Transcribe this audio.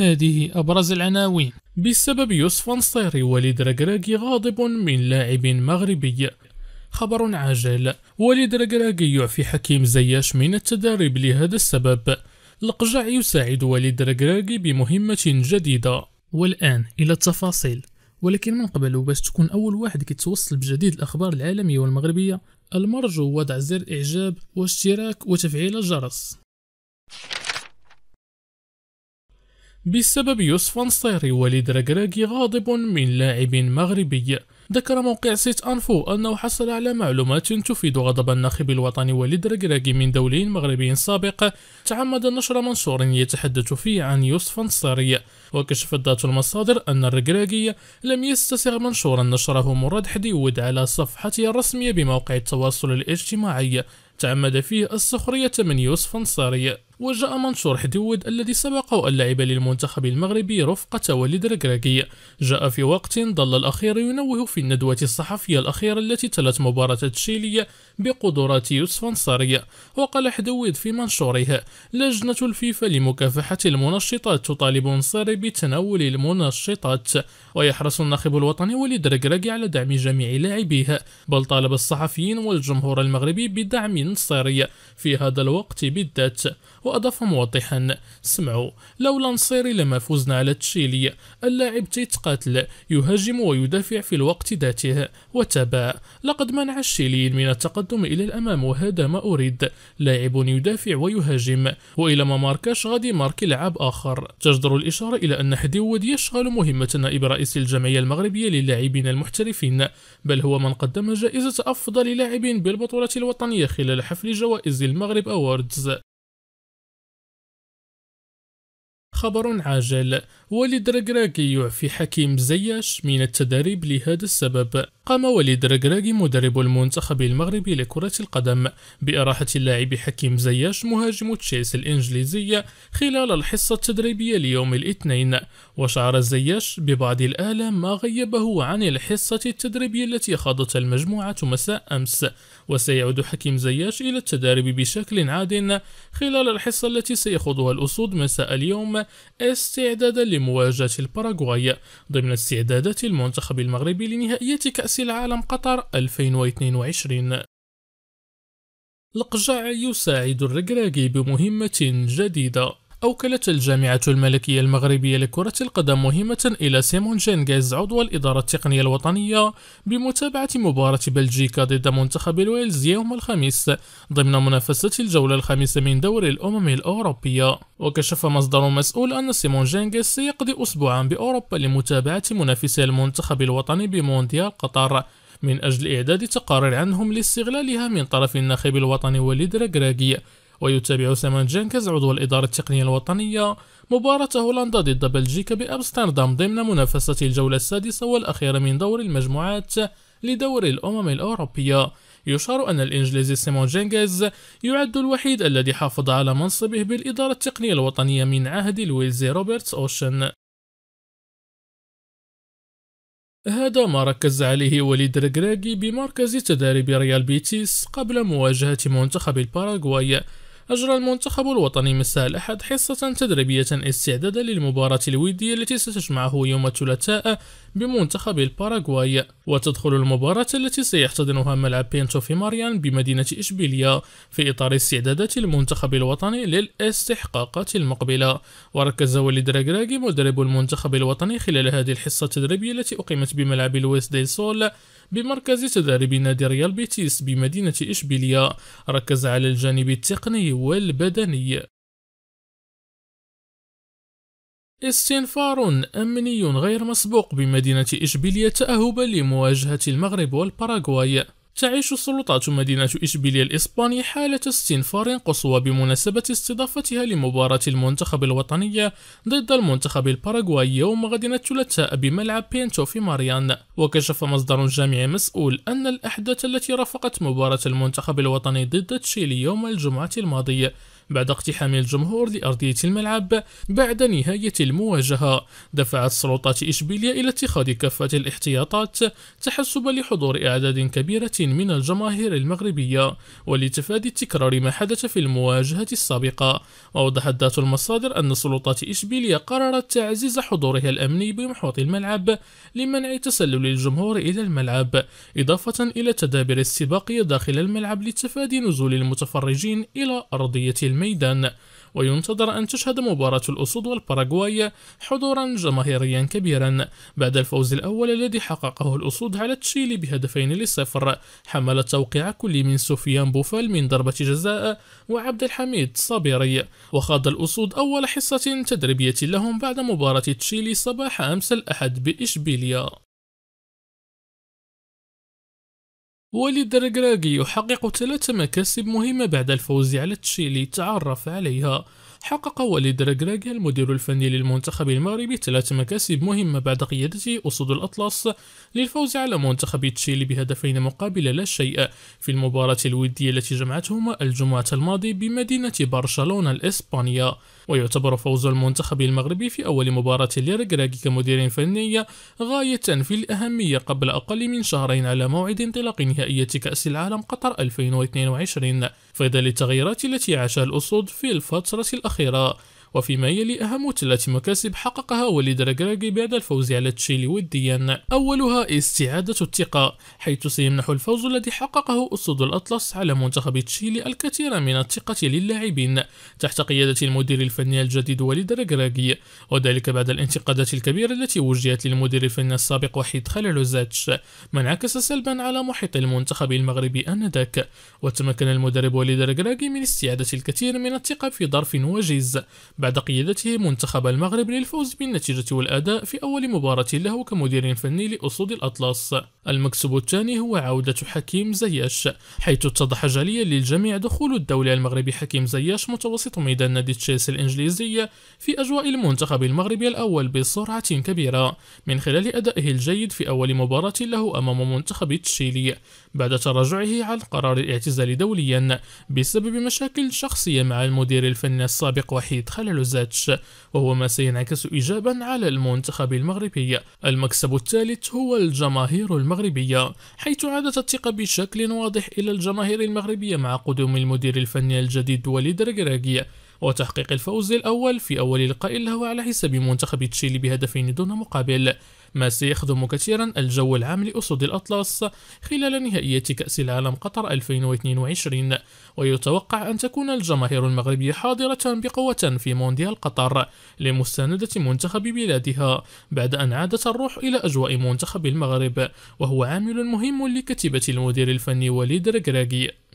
هذه أبرز العناوين بسبب يوسف نصيري وليد رقراقي غاضب من لاعب مغربي خبر عاجل وليد رقراقي يعفي حكيم زياش من التدريب لهذا السبب القجع يساعد وليد رقراقي بمهمة جديدة والآن إلى التفاصيل ولكن من قبل باش تكون أول واحد كيتوصل بجديد الأخبار العالمية والمغربية المرجو وضع زر إعجاب واشتراك وتفعيل الجرس بسبب يوسف انصيري وليد ركراكي غاضب من لاعب مغربي ذكر موقع سيت أنفو أنه حصل على معلومات تفيد غضب الناخب الوطني وليد ركراكي من دولي مغربي سابق تعمد نشر منشور يتحدث فيه عن يوسف نصيري وكشفت ذات المصادر أن الركراكي لم يستسغ منشورا نشره مراد حديود على صفحته الرسمية بموقع التواصل الاجتماعي تعمد فيه السخرية من يوسف انصاري وجاء منشور حدود الذي سبق أن لعب للمنتخب المغربي رفقة وليد ركراكي جاء في وقت ظل الأخير ينوه في الندوة الصحفية الأخيرة التي تلت مباراة تشيلي بقدرات يوسف انصاري وقال حدود في منشوره لجنة الفيفا لمكافحة المنشطات تطالب انصاري بتناول المنشطات ويحرص الناخب الوطني وليد ركراكي على دعم جميع لاعبيه بل طالب الصحفيين والجمهور المغربي بدعم النصيري في هذا الوقت بالذات وأضاف موضحا سمعوا لولا نصيري لما فزنا على تشيلي اللاعب تيتقاتل يهاجم ويدافع في الوقت ذاته وتابع لقد منع الشيليين من التقدم إلى الأمام وهذا ما أريد لاعب يدافع ويهاجم وإلى ما ماركاش غادي مارك لعب آخر تجدر الإشارة إلى أن حديود يشغل مهمة نائب رئيس الجمعية المغربية للاعبين المحترفين بل هو من قدم جائزة أفضل لاعب بالبطولة الوطنية خلال على حفل جوائز المغرب أوردز خبر عاجل وليد ركراكي يعفي حكيم زياش من التدريب لهذا السبب قام وليد ركراكي مدرب المنتخب المغربي لكرة القدم بإراحة اللاعب حكيم زياش مهاجم تشيس الإنجليزية خلال الحصة التدريبية ليوم الاثنين وشعر زياش ببعض الآلام ما غيبه عن الحصة التدريبية التي خاضت المجموعة مساء أمس وسيعود حكيم زياش إلى التدريب بشكل عاد خلال الحصة التي سيخوضها الأسود مساء اليوم استعدادا لمواجهة الباراغواي ضمن استعدادات المنتخب المغربي لنهائية كأس العالم قطر 2022 القجع يساعد الركراكي بمهمة جديدة أوكلت الجامعة الملكية المغربية لكرة القدم مهمة إلى سيمون جينغيز عضو الإدارة التقنية الوطنية بمتابعة مباراة بلجيكا ضد منتخب الويلز يوم الخميس ضمن منافسة الجولة الخامسة من دوري الأمم الأوروبية وكشف مصدر مسؤول أن سيمون جينغيز سيقضي أسبوعا بأوروبا لمتابعة منافسي المنتخب الوطني بمونديال قطر من أجل إعداد تقارير عنهم لاستغلالها من طرف الناخب الوطني وليد ركراكي ويتابع سيمون جينكز عضو الإدارة التقنية الوطنية مباراة هولندا ضد بلجيكا بأمستردام ضمن منافسة الجولة السادسة والأخيرة من دور المجموعات لدور الأمم الأوروبية يشار أن الإنجليزي سيمون جينجز يعد الوحيد الذي حافظ على منصبه بالإدارة التقنية الوطنية من عهد الويلزي روبرتس أوشن هذا ما ركز عليه وليد ركراكي بمركز تدريب ريال بيتيس قبل مواجهة منتخب الباراغواي أجرى المنتخب الوطني مساء الأحد حصة تدريبية استعدادا للمباراة الودية التي ستجمعه يوم الثلاثاء بمنتخب الباراغواي وتدخل المباراة التي سيحتضنها ملعب بينتو في ماريان بمدينة إشبيلية في إطار استعدادات المنتخب الوطني للاستحقاقات المقبلة وركز وليد راجراجي مدرب المنتخب الوطني خلال هذه الحصة التدريبية التي أقيمت بملعب لويس ديل سول بمركز تدريب نادي ريال بيتيس بمدينة إشبيلية ركز على الجانب التقني والبدني استنفار أمني غير مسبوق بمدينة إشبيلية تأهبا لمواجهة المغرب والباراغواي تعيش سلطات مدينة إشبيلية الإسبانية حالة استنفار قصوى بمناسبة استضافتها لمباراة المنتخب الوطنية ضد المنتخب الباراغواي يوم غد الثلاثاء بملعب بينتو في ماريان وكشف مصدر جامعي مسؤول أن الأحداث التي رافقت مباراة المنتخب الوطني ضد تشيلي يوم الجمعة الماضية بعد اقتحام الجمهور لأرضية الملعب بعد نهاية المواجهة دفعت سلطات إشبيلية إلى اتخاذ كافة الاحتياطات تحسبا لحضور أعداد كبيرة من الجماهير المغربية ولتفادي تكرار ما حدث في المواجهة السابقة وأوضحت ذات المصادر أن سلطات إشبيلية قررت تعزيز حضورها الأمني بمحوط الملعب لمنع تسلل الجمهور إلى الملعب إضافة إلى تدابير استباقية داخل الملعب لتفادي نزول المتفرجين إلى أرضية الملعب الميدان وينتظر أن تشهد مباراة الأسود والباراغواي حضورا جماهيريا كبيرا بعد الفوز الأول الذي حققه الأسود على تشيلي بهدفين لصفر حمل توقيع كل من سفيان بوفال من ضربة جزاء وعبد الحميد صابري وخاض الأسود أول حصة تدريبية لهم بعد مباراة تشيلي صباح أمس الأحد بإشبيليا وليد الركراكي يحقق ثلاث مكاسب مهمة بعد الفوز على تشيلي تعرف عليها حقق وليد الركراكي المدير الفني للمنتخب المغربي ثلاث مكاسب مهمة بعد قيادته أسود الأطلس للفوز على منتخب تشيلي بهدفين مقابل لا شيء في المباراة الودية التي جمعتهما الجمعة الماضية بمدينة برشلونة الإسبانية ويعتبر فوز المنتخب المغربي في أول مباراة لرجراج كمدير فني غاية في الأهمية قبل أقل من شهرين على موعد انطلاق نهائية كأس العالم قطر 2022 فإذا للتغييرات التي عاشها الأسود في الفترة الأخيرة وفيما يلي أهم ثلاث مكاسب حققها وليد راكراكي بعد الفوز على تشيلي وديا أولها استعادة الثقة حيث سيمنح الفوز الذي حققه أسود الأطلس على منتخب تشيلي الكثير من الثقة للاعبين تحت قيادة المدير الفني الجديد وليد راكراكي وذلك بعد الانتقادات الكبيرة التي وجهت للمدير الفني السابق وحيد خلالوزاتش ما انعكس سلبا على محيط المنتخب المغربي آنذاك وتمكن المدرب وليد راكراكي من استعادة الكثير من الثقة في ظرف وجيز بعد قيادته منتخب المغرب للفوز بالنتيجة والأداء في أول مباراة له كمدير فني لأسود الأطلس المكسب الثاني هو عودة حكيم زياش حيث اتضح جليا للجميع دخول الدولي المغربي حكيم زياش متوسط ميدان نادي تشيلسي الإنجليزي في أجواء المنتخب المغربي الأول بسرعة كبيرة من خلال أدائه الجيد في أول مباراة له أمام منتخب تشيلي بعد تراجعه عن قرار الاعتزال دوليا بسبب مشاكل شخصية مع المدير الفني السابق وحيد خلال لوزاتش وهو ما سينعكس إيجابا على المنتخب المغربي المكسب الثالث هو الجماهير المغربية حيث عادت الثقة بشكل واضح إلى الجماهير المغربية مع قدوم المدير الفني الجديد وليد ركراكي وتحقيق الفوز الأول في أول لقاء له على حساب منتخب تشيلي بهدفين دون مقابل ما سيخدم كثيرا الجو العام لأسود الأطلس خلال نهائية كأس العالم قطر 2022 ويتوقع أن تكون الجماهير المغربية حاضرة بقوة في مونديال قطر لمساندة منتخب بلادها بعد أن عادت الروح إلى أجواء منتخب المغرب وهو عامل مهم لكتيبة المدير الفني وليد ركراكي